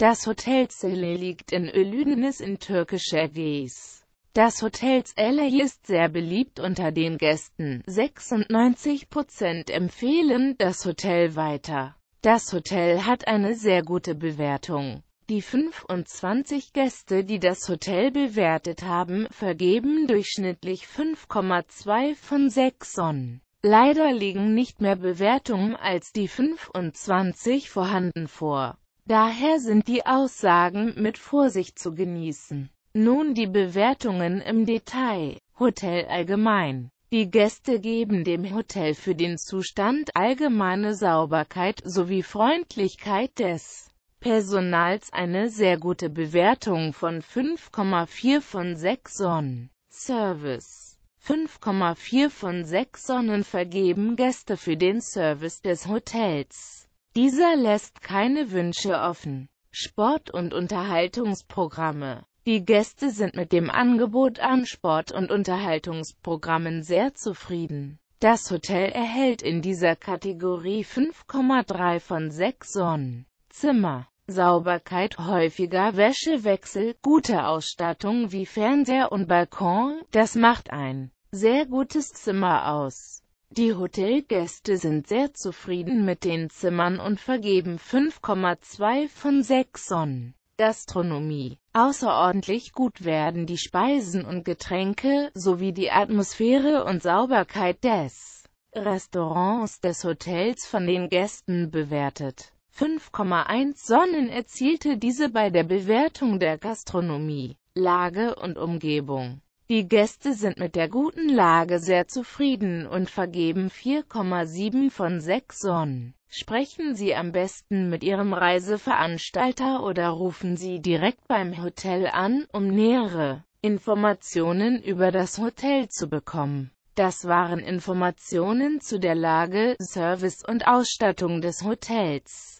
Das Hotel Zelle liegt in Ölüdeniz in türkischer Ägäis. Das Hotel Zelle ist sehr beliebt unter den Gästen. 96% empfehlen das Hotel weiter. Das Hotel hat eine sehr gute Bewertung. Die 25 Gäste, die das Hotel bewertet haben, vergeben durchschnittlich 5,2 von 6 Sonnen. Leider liegen nicht mehr Bewertungen als die 25 vorhanden vor. Daher sind die Aussagen mit Vorsicht zu genießen. Nun die Bewertungen im Detail. Hotel allgemein. Die Gäste geben dem Hotel für den Zustand allgemeine Sauberkeit sowie Freundlichkeit des Personals eine sehr gute Bewertung von 5,4 von 6 Sonnen. Service 5,4 von 6 Sonnen vergeben Gäste für den Service des Hotels. Dieser lässt keine Wünsche offen. Sport- und Unterhaltungsprogramme Die Gäste sind mit dem Angebot an Sport- und Unterhaltungsprogrammen sehr zufrieden. Das Hotel erhält in dieser Kategorie 5,3 von 6 Sonnen. Zimmer, Sauberkeit, häufiger Wäschewechsel, gute Ausstattung wie Fernseher und Balkon, das macht ein sehr gutes Zimmer aus. Die Hotelgäste sind sehr zufrieden mit den Zimmern und vergeben 5,2 von 6 Sonnen. Gastronomie. Außerordentlich gut werden die Speisen und Getränke, sowie die Atmosphäre und Sauberkeit des Restaurants des Hotels von den Gästen bewertet. 5,1 Sonnen erzielte diese bei der Bewertung der Gastronomie, Lage und Umgebung. Die Gäste sind mit der guten Lage sehr zufrieden und vergeben 4,7 von 6 Sonnen. Sprechen Sie am besten mit Ihrem Reiseveranstalter oder rufen Sie direkt beim Hotel an, um nähere Informationen über das Hotel zu bekommen. Das waren Informationen zu der Lage, Service und Ausstattung des Hotels.